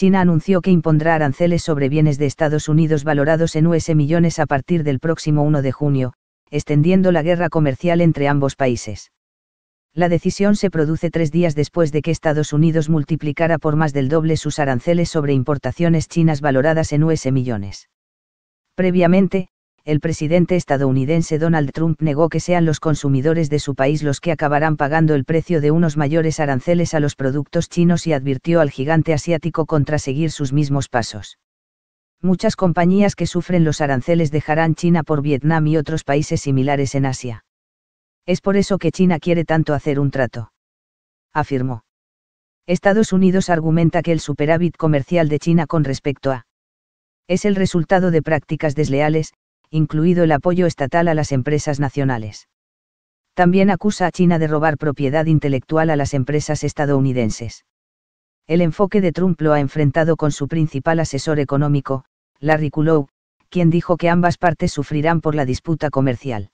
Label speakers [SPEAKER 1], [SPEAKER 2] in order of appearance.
[SPEAKER 1] China anunció que impondrá aranceles sobre bienes de Estados Unidos valorados en US millones a partir del próximo 1 de junio, extendiendo la guerra comercial entre ambos países. La decisión se produce tres días después de que Estados Unidos multiplicara por más del doble sus aranceles sobre importaciones chinas valoradas en US millones. Previamente, el presidente estadounidense Donald Trump negó que sean los consumidores de su país los que acabarán pagando el precio de unos mayores aranceles a los productos chinos y advirtió al gigante asiático contra seguir sus mismos pasos. Muchas compañías que sufren los aranceles dejarán China por Vietnam y otros países similares en Asia. Es por eso que China quiere tanto hacer un trato. Afirmó. Estados Unidos argumenta que el superávit comercial de China con respecto a es el resultado de prácticas desleales, incluido el apoyo estatal a las empresas nacionales. También acusa a China de robar propiedad intelectual a las empresas estadounidenses. El enfoque de Trump lo ha enfrentado con su principal asesor económico, Larry Kulow, quien dijo que ambas partes sufrirán por la disputa comercial.